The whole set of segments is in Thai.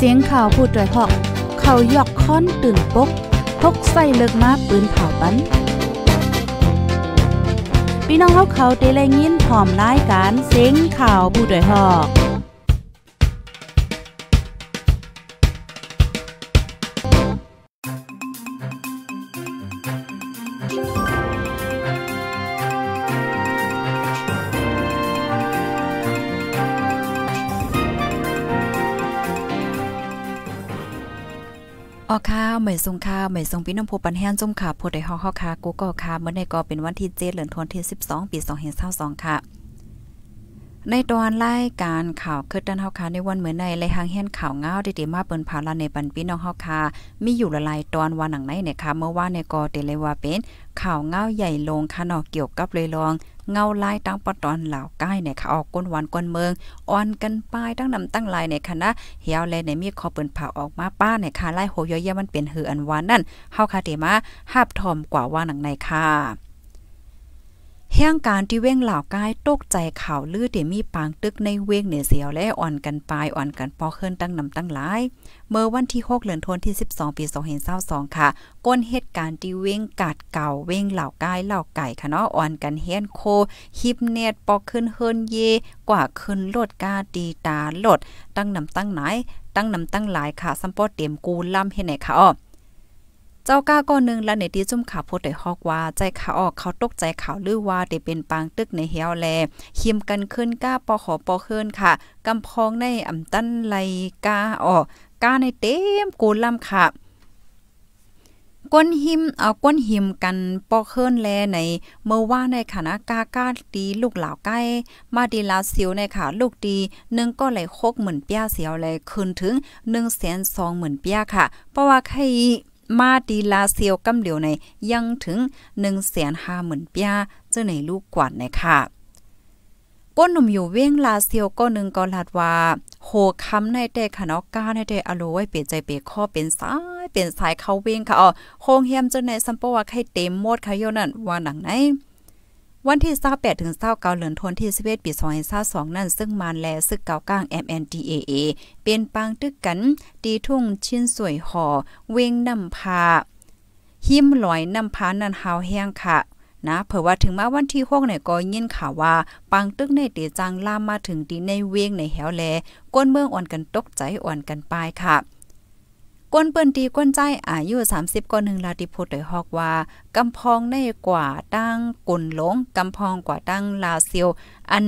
เสียงข่าวพูดด้วยหอก เขายอกค้อนตื่นปกพกใส่เลิกมาปืนเผาปันพี่น้องเขาเขาได้แลยินพร้อมรายการเสียงข่าวผู้ด้วยหอกาใหม่ทรงข่าวใหม่ทรงพี่น้องผู้ปันแห้งจมขาผู้ใดฮอกฮอกคากูก็คาเมื่อในก็เป็นวันที่เจ็ดเหลือนทวนที่สิบสองปีสองเห็นเศร้าสองค่ะในตอนไล่การข่าวคืดด้านเฮาคาในวันเหมือนในไลหางแห่นข่าวเงาได้ดีมาเปิ้นพาลาในปันพี่น้องเฮาคามีอยู่ละลายตอนวันหนังไหนเนี่ยค่ะเมื่อว่าในกอเตเลยว่าเป็นข่าวเงาใหญ่ลงค่ะเนาะเกี่ยวกับเลยลองเงาลายตั้งปตอนเหล่าใกล้ในค่ะออกก้นหวันก้นเมืองอ่อนกันปายตั้งนำตั้งลายในคณะเหี่ยวแลในมีคอเปิ้นผ่าออกมาป้าในค่ะ ไล่โหยเยมันเป็นหืออันวานนั่นเฮาคาเตมาหับทอมกว่าว่าหนังในค่ะเฮี้ยงการที่เว้งเหล่าก้ายตกใจเข่าลือเดีมีปางตึกในเว้งเหนือเสียวและอ่อนกันปลายอ่อนกันปอเคลื่อนตั้งนำตั้งหลายเมื่อวันที่6เดือนธันวาคมที่12ปี2022ค่ะ ก้นเหตุการณ์ที่เว้งกาดเก่าเว้งเหล่าก้ายเหล่าไก่ค่ะเนาะอ่อนกันเฮี้ยนโคฮิปเนตปอขึ้นเฮินเยกว่าขึ้นโลดกาดีตาโลดตั้งนำตั้งไหนตั้งนำตั้งหลายค่ะซัมปอเต็ีมกูล่ำฮหดไหนค่ะอ้อเจ้าก้าก็นึงและในที่จุ่มขาโพดได้ฮอกว่า ใจขาออก เขาตกใจข่าวลือว่าได้เป็นปางตึกในเฮียวแลหิมกันขึ้นก้า ปอขอปอขึ้นค่ะกำพองในอำตั้นไลก้าออกก้าในเต็มกูลำค่ะก้นหิมเอาก้นหิมกันปอเคลื่อนแลใน เมื่อว่าในคณะกากาตีลูกเหล่าใกล้ มาดีลาเสีวในค่ะลูกดีหนึ่งก็ไหลโคกเหมือนเปียเสียวเลยคืนถึงหนึ่ง0 0นสองเหมือนเปียค่ะ เพราะว่าใครมาดีลาเซียวกำเหลียวในยังถึง 150,000เปียเจ้าในลูกกว่านะคะก้นหนุ่มอยู่เว้งลาเซียวก็นึงก็ลาดว่าโหคำในแต่ขนอกก้าในแต่อโล ไว้ เปลี่ยนใจเปลี่ยนข้อเป็นสาย เป็นสายเข้าเว้งค่ะอ๋อโคงเฮียมจนในสัมปว่าใครเต็มหมดค่ะโยนั่นว่าหนังไหนวันที่28ถึง29เหลือนทันที่11ปี2022นั่น ซึ่งมานแล ซึกเกาก้าง MNDAA เป็นปางตึกกันตีทุ่งชิ้นสวย หอ เวง น้ำพา หิมลอย น้ำพา นันหาว แห้งค่ะ นะเผื่อว่าถึง มา วันที่ 6 เนี่ยก็ยินข่าวว่า ปัง ตึกในตีจังล่ามมาถึงดีในเวงในแหวแลก้นเมืองอ่อนกันตกใจอ่อนกันปายค่ะก้นเปิ้นตีก้นใจอายุ 30กว่าหนึ่งลาติโพดโดยฮอกว่ากำพองในกว่าตั้งกุนหลงกำพองกว่าตั้งลาเซียวอัน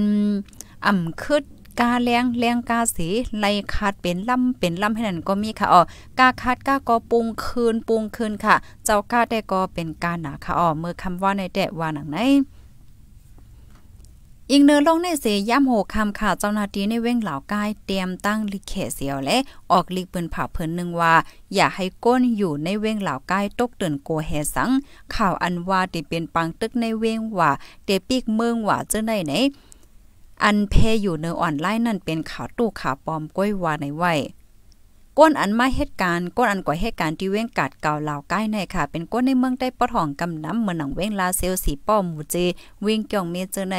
อ่ำคืดกาแรงแรงกาสีไลคาดเป็นล่ำเป็นล่ำให้นั่นก็มีค่ะอ๋อกาคาดกากอปุงคืนปุงคืนค่ะ เจ้ากาแต่ก็เป็นกาหนาค่ะอ๋อเมื่อคำว่าในแต่ว่าหนังไหนอิงเนอลงในเสย่ำโหคำข่าวเจ้าหน้าที่ในเว้งเหล่าใกล้เตรียมตั้งลิเคเสียวและออกลิกปืนผ่าเพิ่นหนึ่งว่าอย่าให้ก้นอยู่ในเว้งเหล่าใกล้ตกตื่นโกแหสังข่าวอันว่าติเป็นปังตึกในเว้งว่าเตปีกเมืองว่าเจ้าไหนไหน อันเพอยู่เนออ่อนไล์นั่นเป็นข่าวตู้ข่าวปลอมก้อยว่าในไวก้นอันมาเหตุการณ์ก้นอันก่อเหตุการณ์ที่เว้งกาดเก่าล่าใกล้ในค่ะเป็นก้นในเมืองได้ปะทองกำน้ำเมืองหนังเว้งลาเซลสีป้อมมูเจเว้งเกียงเมเจอใน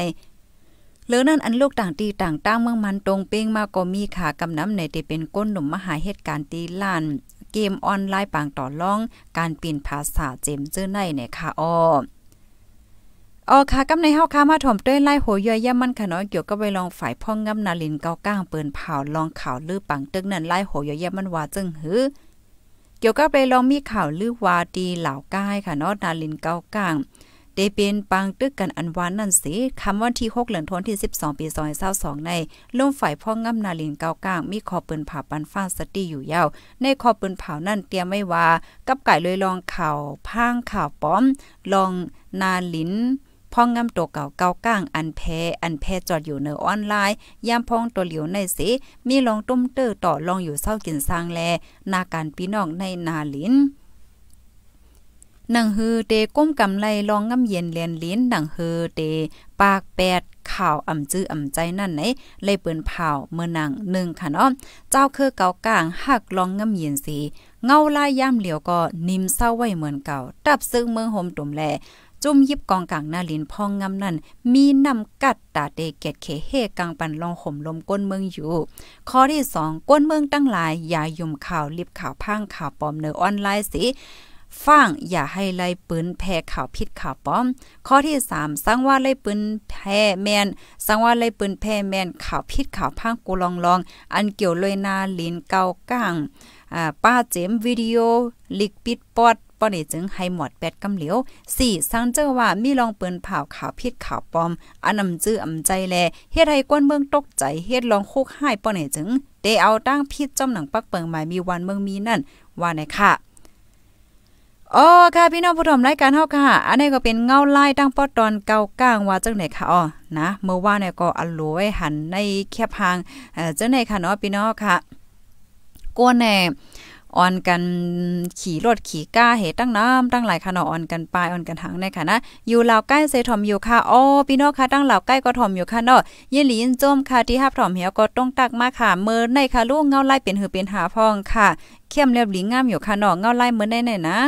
เลือนั่นอันลูกต่างตีต่างตั้งเมืองมันตรงเป้งมาก็มีขากำน้ำในที่เป็นก้นหนุ่มมหาเหตุการณ์ตีล้านเกมออนไลน์ปาง ต่อร้องการเปลี่ยนภาษาเจมเจอในในค่ะอ้อออค่ะกำในเฮาค่ะมาถ่อมเตวยไล่โหยอยย่ามันค่ะเนาะเกี่ยวกับไปลองฝ่ายพ่องงำนาลินเกาก้างเปิ่นเผาลองข่าวลือปังตึกนั่นไล่โหยอยย่ามันว่าจึงหือเกี่ยวกับไปลองมีข่าวลือว่าดีเหล่าก้ายค่ะเนาะนาลินเกาก้างดเป็นปังตึกกันอันวานนั่นสิคำวันที่ 6เหลือนทนที่ 12 ปี2022ในล่มฝ่ายพ่อง่ำนาลินเกากลางมีขอปืนผ่าปันฟ้าสต้อยู่ ยาว ในขอปืนเผานั่นเตรียม ไว้ว่า กับไก่เลยลองข่าวพางข่าวป้อม ลองนาลิน พ่องงำตัวเก่าเก่ากลางอันแพอันแพจอดอยู่เนอออนไลน์ ยามพ่องตัวเหลียวในสิมีลองตุ้มเตอร์ต่อลองอยู่เศร้ากินสร้างแลนาการพี่น้องในนาลินหนังฮือเตก้มกำไลลองงำเย็นเลียนลิ้นหนังฮือเตปากแปดข่าวอ่ำจื้ออ่ำใจนั่นไหนเลยเปิ้นเผาเมื่อนังหนึ่งค่ะเนาะเจ้าคือเกากลางหักลองงำเย็นสีเงาลายย่ำเหลียวก็นิ่มเศร้าไว้เหมือนเก่าตับซึ่งเมืองห่มตุ่มแล จุ่มยิบกองกลางหน้าลินพองงำนั่นมีนำกัดตาเตเกตเขเฮกลางปันลองห่มลมก้นเมืองอยู่ข้อที่2ก้นเมืองตั้งหลายอย่ายุ่มข่าวลิบข่าวพางข่าวปลอมเนอออนไลน์สิฟัง อย่าให้ไล่ปืนแพ่ข่าวผิดข่าวป้อม ข้อที่3สร้างว่าไล่ปืนแพ่แมนสั้งว่าไล่ปืนแพ่แมนข่าวผิดข่าวพังกูลองลอง อันเกี่ยวเลยนาลินเกาก้างอ่าป้าเจมวิดีโอลิกปิดปอดป้อนจึงให้หมดแปดกำเหลียวสี่สังเจอว่ามีลองปืนเผาข่าวพิษข่าวปลอมอันนำาจื้ออำใจแลเฮ็ดให้ก้นเมืองตกใจเฮ็ดลองคุกห้ป้อนจึงได้เอาตั้งพิษจอมหนังปักเปิงหมายมีวันเมืองมีนั่นว่าไหนค่ะอ๋อค่ะพี่น้องผู้ชมรายการเฮาค่ะ อันนี้ก็เป็นเงาไล่ตั้งป้อตอนเกาก้างว่าจังไหนค่ะอ๋อ นะ เมื่อว่าเนี่ยก็อัลโลวยหันในแคบหางเอ่อจังไหนค่ะเนาะพี่น้องค่ะกวนแน่อ่อนกันขี่รถขี่ก้าเหตุตั้งน้ำ ตั้งหลายค่ะเนาะอ่อนกันปลายอ่อนกันทางในค่ะนะ อยู่เหล่าใกล้เซทอมอยู่ค่ะ อ๋อ พี่น้องค่ะ ตั้งเหล่าใกล้ก็ทอมอยู่ค่ะเนาะเยหลีนจมค่ะที่ฮับทอมเหี่ยวก็ต้องตักมาค่ะเมื่อในค่ะลูกเงาไล่เป็นหือเป็นหาพองค่ะ เข้มเรียบหลีงงามอยู่ค่ะเนาะเงาไล่เมื่อในไนนะ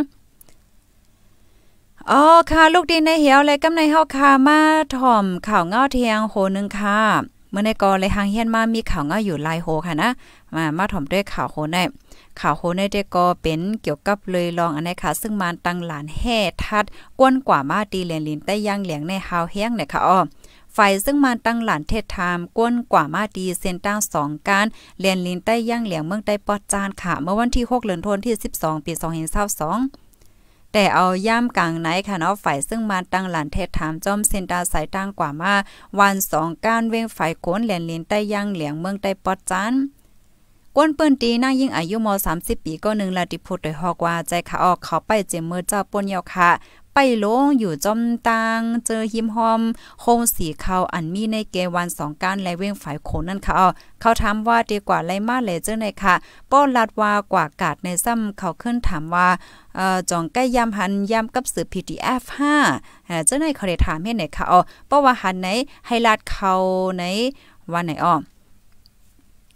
อ๋อค่ะลูก ดีในเหี่ยวเลยกำในเฮาค่ะมาถ่อมข่าวเงาเทียงโหนึง ค่ะ เมื่อในกอเลยหางเฮียนมามีข่าวเงาอยู่ลายโหค่ะนะมามาถ่อมด้วยข่าวโหนในข่าวโหในเดก็เป็นเกี่ยวกับเลยลอง อันไหนค่ะ ซึ่งมันตั้งหลานแห่ทัดกวนกว่ามาตีเลนลินใต้ย่างเหลียงในเฮาเฮียงเนี่ยค่ะอ๋อฝ่ายซึ่งมันตั้งหลานเทศทรมก้นกว่ามาดีเซนตั้งสองการเรียนลินใต้ย่างเหลียงเมืองใต้ปอดจานค่ะ เมื่อวันที่6เดือนธันวาคมที่12ปี2022แต่เอาย่ามกลางไหนค่ะเนาะฝ่ายซึ่งมาตั้งหลานเทศถามจอมเซนตาสายตั้งกว่ามา วันสองก้านเว้งฝ่ายโขนแหลนลินใต้ย่างเหลียงเมืองใต้ปอดจันกวนเปิ้นตีนางยิ่งอายุม30 ปีก็หนึ่งลาติพูดโดยฮอกว่าใจขาออกเขาไปเจมเมอร์เจ้าป่นเยาค่ะไปลงอยู่จอมตังเจอหิมหอมโคงสีเขาอันมีในเกวันสองการและเวงฝ่ายโขนนั่นค่ะเขาถามว่าดีกว่าไรมาเลยเจ้าในค่ะป้อลัดว่ากว่ากาดในซ้ำเขาขึ้นถามว่าจองใกล้ยามหันยามกับสื่อ PDF 5เจ้าในเขาได้ถามให้ไหนค่ะอ๋อป้อว่าหันไหนให้ลาดเขาไหนว่าไหนอ๋อ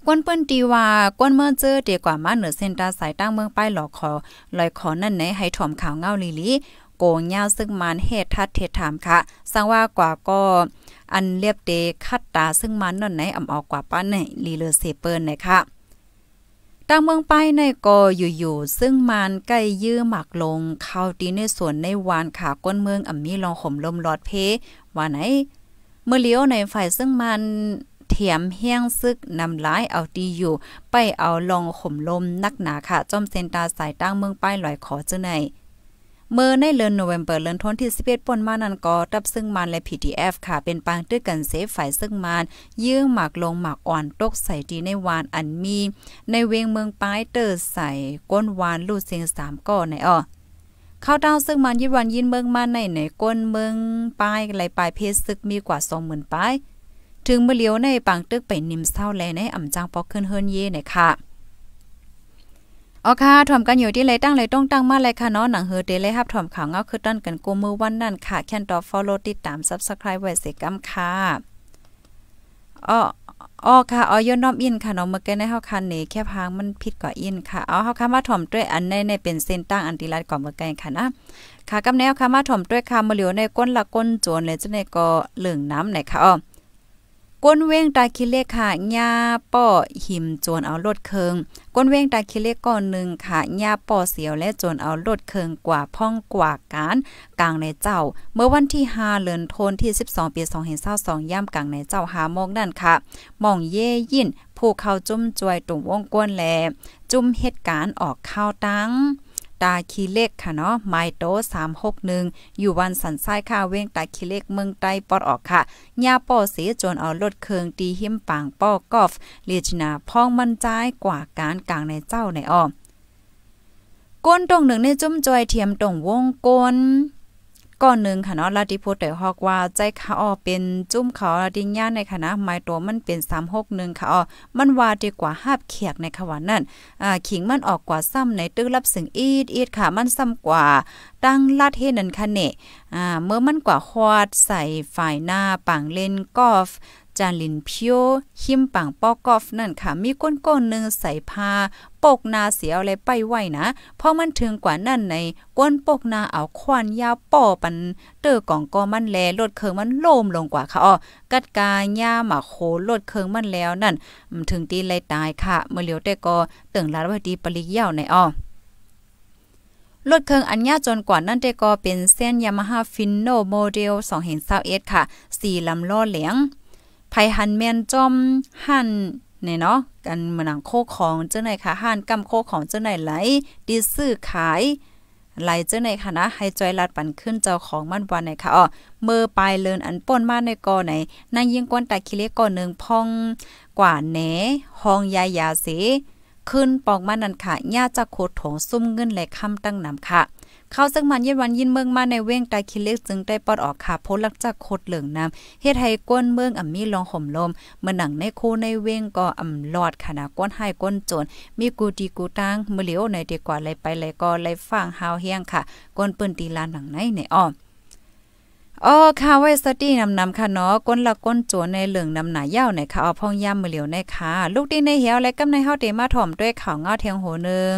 กวนเปิ้นตีว่ากวนเมื่อเจอเดียกว่ามาเหนือเซ็นตาสายตั้งเมืองป้ายหลอกขอลอยขอนั่นไหน ให้ถ่อมข่าวเงาลีลีโกงเย้าซึ่งมานเหตุทัดเทถามค่ะสังว่ากว่าก็อันเรียบเดคัดตาซึ่งมันนั่นไหนอ่ำออกกว่าป้าไหนลีเลอเซเปิลนะคะตั้งเมืองไปในก็อยู่ๆซึ่งมันใกล้ยื้อหมักลงเข้าตีในสวนในวานขาก้นเมืองอ่ำมีลองห่มลมลอดเพ ว่าไหน เมื่อเลี้ยวในฝ่ายซึ่งมันเถียมเฮี้ยงซึกนำร้ายเอาตีอยู่ ไปเอาลองข่มลมนักหนาค่ะจอมเซนตาสายตั้งเมืองป้ายลอยขอเจ้าในเมื่อในเดือนโนเวมเบอร์เดือนทนที่11ป่นมานั้นก็ตับซึ่งมันและ PDF ค่ะ เป็นปางตื้อกันเซฟฝ่ายซึ่งมันยื่อหมากลงหมากอ่อนตกใส่ดีในวานอันมี ในเวียงเมืองป้ายเตอร์ใส่ก้นวานลูดเสียงสามก่อในอ้อข้าวดาวซึ่งมันยินวันยินเมืองมาในในก้นเมืองป้ายไหลปลายเพชรซึกมีกว่า20,000ป้ายถึงเมื่อเลี้ยวในปังตึกไปนิมเศร้าแลในอ่ำจางปอกขึ้นเฮิรนเย่ในค่ะอ๋อค่ะถ่อมกันอยู่ที่เลยตั้งเลยต้องตั้งมาเลยค่ะเนาะหนังเฮอเดเลยครับถ่อมข่าวเงาคือตั้นกันกูมือวันนั่นค่ะ แค่นต่อฟอลโล่ติดตามซับสไคร b ์ไว้เสกำค่ะอ๋ออค่ะอ๋อยน้อมอินค่ะเนาะเมื่อกี้ในเ้าคันนี่แค่พางมันผิดก่ออินค่ะอ๋อเฮาค่ะมาถ่อมด้วยอันในในเป็นเส้นตั้งอันตีรัดก่อนเมื่อกี้ค่ะนะค่ะกำแนวค่ะมาถ่อมด้วยค่ะมาเหลียวในก้นละก้นจวนเลยจะในก็เหลืองน้ำไหนค่ะอ๋อก้นเว้งตาคิเลค่ะหญ้าป้อหิมจวนเอาลดเคิงก้นเว้งตาคิเลก่อนหนึ่งค่ะ หญ้าป้อเสียวและจวนเอาลดเคิงกว่าพ่องกว่าการกลางในเจ้า เมื่อวันที่5เดือนธันวาคมที่12ปี2ส2 2ย่ำกลางในเจ้าหามองนั่นค่ะมองเย่ยิน ผู้เข้าจุ่มจวยตุ่มวงกวนแลจุ่มเหตุการณ์ออกข้าวตังตาคีเลขกค่ะเนาะไมโต 361อยู่วันสันทรายค่ะเว้งตาคีเลขกเมืองใต้ปอดออกค่ะยาป้อเสียจนเอารถเครืองตีหิมปางป้อกอฟเลียจนาพ้องมั่นใจกว่าการกลางในเจ้าในอออก้นตรงหนึ่งในจุ้มจอยเทียมตรงวงกลมก้อนหนึ่งค่ะเนาะ ลาติโพแต่ฮอกว่าใจขาออเป็นจุ้มเขาดิญงย่านในคณะไม้ตัวมันเป็นสามหกหนึ่งค่ะออมันว่าดีกว่าห้าบเขียกในขวานนั่นอ่าขิงมันออกกว่าซ้ำในตึกรับสิงอีดอีดค่ะ มันซ้ำกว่าตั้งลาดเฮนันคะเน อ่าเมื่อมันกว่าควอดใส่ฝ่ายหน้าปังเล่นกอล์ฟจานลินเพียวหิมปังปอกอฟนั่นค่ะ มีก้นก้นหนึ่งใส่ผ้าปกนาเสียเอาอะไรไปไวนะ เพราะมันถึงกว่านั่นในก้นปกนาเอาควันยาวป่อปันเตอก่องก็มันแลลดเคืองมันโลมลงกว่าค่ะอ๋อกัดกา หญ้าหมาโคลดเคืองมันแล้วนั่น ถึงตีเลยตายค่ะ เมื่อเหลียวแต่ก็ตึงลาดว่าดีปริยาวในอ๋อรถเครื่องอันยาจนกว่านั่นเตก็เป็นเส้นยามาฮ่าฟินโนโมเดล2เห็นเอสค่ะ4ลำล้อเหลียงภัยหันแมนจอมหันเนี่ยเนาะกันมือนหนังโคของเจ้าไหนค่ะหัานกำโคของเจ้าไหนไหลดีซื้อขาย ไหลเจ้าไหนค่ะนะให้จอยลัดปันขึ้นเจ้าของมันวันไหนค่ะอ๋อเมื่อปลายเลินอันป้นมาในกอไหนนางยิงกวนตาคิเลกอหนึ่งพองกว่าแหนห้องยายยาสีขึ้นปองมานันค่ะญาจะโคดถงซุ่มเงินและคำตั้งนำค่ะข้าซึ่งมันยินวันยินเมืองมาในเว้งตาคิเล็กจึงได้ปอดออกขาโพลักจากโคดเหลืองน้ำเฮ็ดให้ก้นเมืองอ่ำมีลองห่มลมเมื่อหนังในโคในเว้งก็อ่ำหลอดขนาก้นให้ก้นจน มีกูดีกูตังมือเหลียวในเดีกว่าไหลไปไหลก็ไหลฟังหาวเฮียงค่ะก้นเปิ้นตีลานหนังในในอ้อมอ๋อค่ะไว้สตีนำนำค่ะเนาะก้นละก้นจัวในเหลืองนำหนายาวในค่ะเอาพ่องย่ำมือเหลียวในค่ะ ลูกดีในเหี่ยวและกำในเฮาเตมาถ่อมด้วยข่าวเงาเทียงโหนึง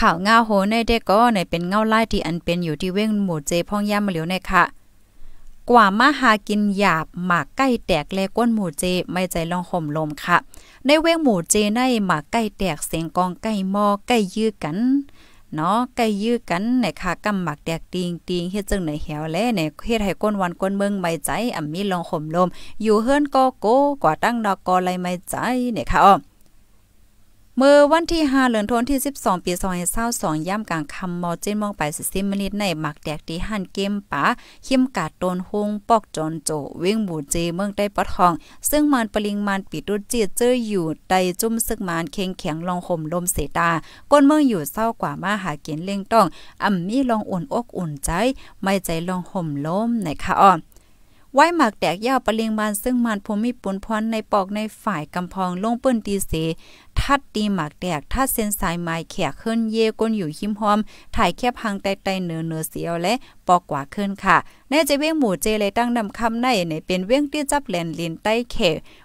ข่าวงาโหในเด็กก็ในเป็นเงาไล่ที่อันเป็นอยู่ที่เว้งหมู่เจพ่องย่ามาเหลียวในค่ะกว่ามาหากินหยาบหมากใกล้แตกแลก้นหมู่เจไม่ใจลองห่มลมค่ะ ในเว้งหมู่เจในหมากใกล้แตกเสียงกองใกล้มอใกล้ยื้อกันเนาะใกล้ยื้อกันในค่ะกำหมากแตกติงตีงเฮ็ดจังไหนแหวแลในเฮ็ดให้ก้นวันก้นเมืองไม่ใจอ่ามีลองห่มลมอยู่เฮือนก็โกกว่าตั้งดอกกอไรไม่ใจเนี่ยค่ะอ้อเมื่อวันที่5เดือนธันวาคมที่ 12 ปี2022ย่ำกลางคำมอเจนมองไป40มินิดในหมักแดกที่หันเกมป๋าเข้มกาดโดนฮงปอกจอนโจวิ่งหมูเจเมืองได้ปะทอง ซึ่งมันปริงมันปิดดุจีเจออยู่ใดจุ่มซึกมานเค็งแข็งลองห่มลมเสตาก้นเมืองอยู่เศร้ากว่ามาหาเกียนเล่งต้องอ่ำมีลองอุ่นอกอุ่นใจไม่ใจลองห่มลมในคะอ่อไว้หมากแตกยาวปะเลียงบานซึ่งมันพูมิปุนพรในปอกในฝ่ายกำพองลงเปิ้นตีเส ทัดตีหมากแตกทัดเส้นสายไม้แขกขึ้นเยก้นอยู่หิมหอม ถ่ายแคบหางไตไตเหนือเหนือเสียวและปอกกว่าขึ้นค่ะ แน่จะเว้งหมู่เจเลยตั้งนำคำในในเป็นเว้งที่จับแหลนลินใต้เข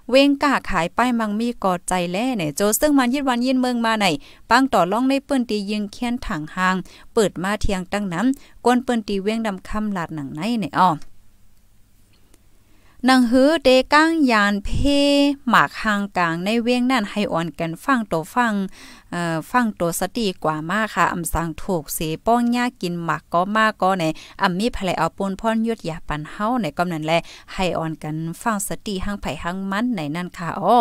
เว้งกาขายป้ายมังมีกอดใจแล่เนี่ยโจซึ่งมันยินวันยินเมืองมาในปังต่อล่องในเปิ้นตียิงเคียนถังหาง เปิดมาเทียงตั้งน้ำกวนเปิ้นตีเว้งดำคำหลาดหนังในเนี่ยอ๋อนังหือเดก้างยานเพหมากหางกลางในเวียงนั่นให้อ่อนกันฟังตัวฟังเอ่อฟังตัวสติกว่ามากค่ะ อำสังถูกเสป้องยากินหมักก็มากก็ในอำมีภายเอาปูนพ่อนยุดยาปันเฮาในกำนั้นแลให้อ่อนกันฟังสติหางไผหางมันในนั่นค่ะอ้อ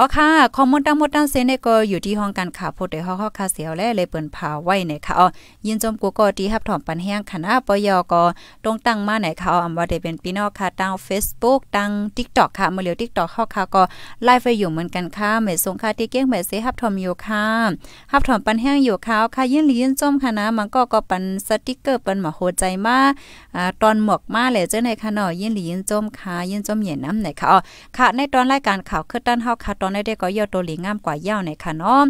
อ๋อค่ะขอมอนตั้งหมดตั้งเซนเนก็อยู่ที่ห้องการข่าวโพดเดฮอก้อคาเสียวและเลยเปิ่นพาไว้ในค่ะอ๋อยินจมกูก็ที่ฮับถอมปันแห้งคณะปยกตรงตั้งมาไหนค่ะ อำว่าได้เป็นพี่น้องค่ะตั้ง Facebook ตั้ง TikTok ค่ะมื้อเร็ว TikTok ฮ้อค่ะก็ไลฟ์ไปอยู่เหมือนกันค่ะแม่สงค่ะที่เก้งแม่เซฮับถอมอยู่ค่ะฮับถอมปันแห้งอยู่ค่ะค่ะยินลียินจมค่ะนะ มันก็ก็ปันสติ๊กเกอร์ปันหมาโหใจมาอ่าตอนหมวกมาแหละเจ้าในค่ะเนาะยินลียินจมค่ะ ยินจมเหยนน้ำไหนค่ะอ๋อค่ะในตอนรายการข่าวคือตั้นเฮาค่ะองได้ได้ก็ยอดวตหลีงามกว่ายาวในค่ะเนาะ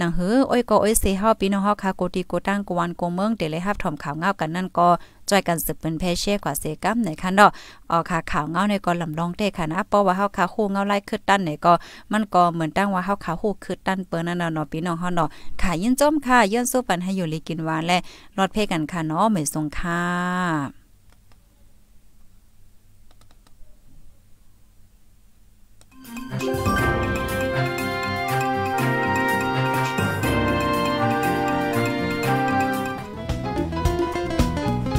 นังหืออ้อยก็อ้อยเสียเฮาพี่น้องเฮาค่ะโกติโกตั้งกวนโกเมืองเดเลยฮับถอมข่าวงาวกัน นั่นก็จอย กันสืบเป็นเพเช่กว่าเซกัมในค่ะเนาะออค่ะข่าวเงาในก็ลำลองเด้ค่ะนะเพราะว่าเฮาค่ะคู่เงาไล่ขึ้นตั้นในก็มันก็เหมือนตั้งว่าเฮาค่ะคู่ขึ้นตั้น เปิ้นนั่นเนาะพี่น้องเฮาเนาะค่ะยินจมค่ะย้อนสู้ปันให้อยู่ลีกินหวานและ รอดเพกันค่ะเนาะเหมือนสงค่ะ Thank you.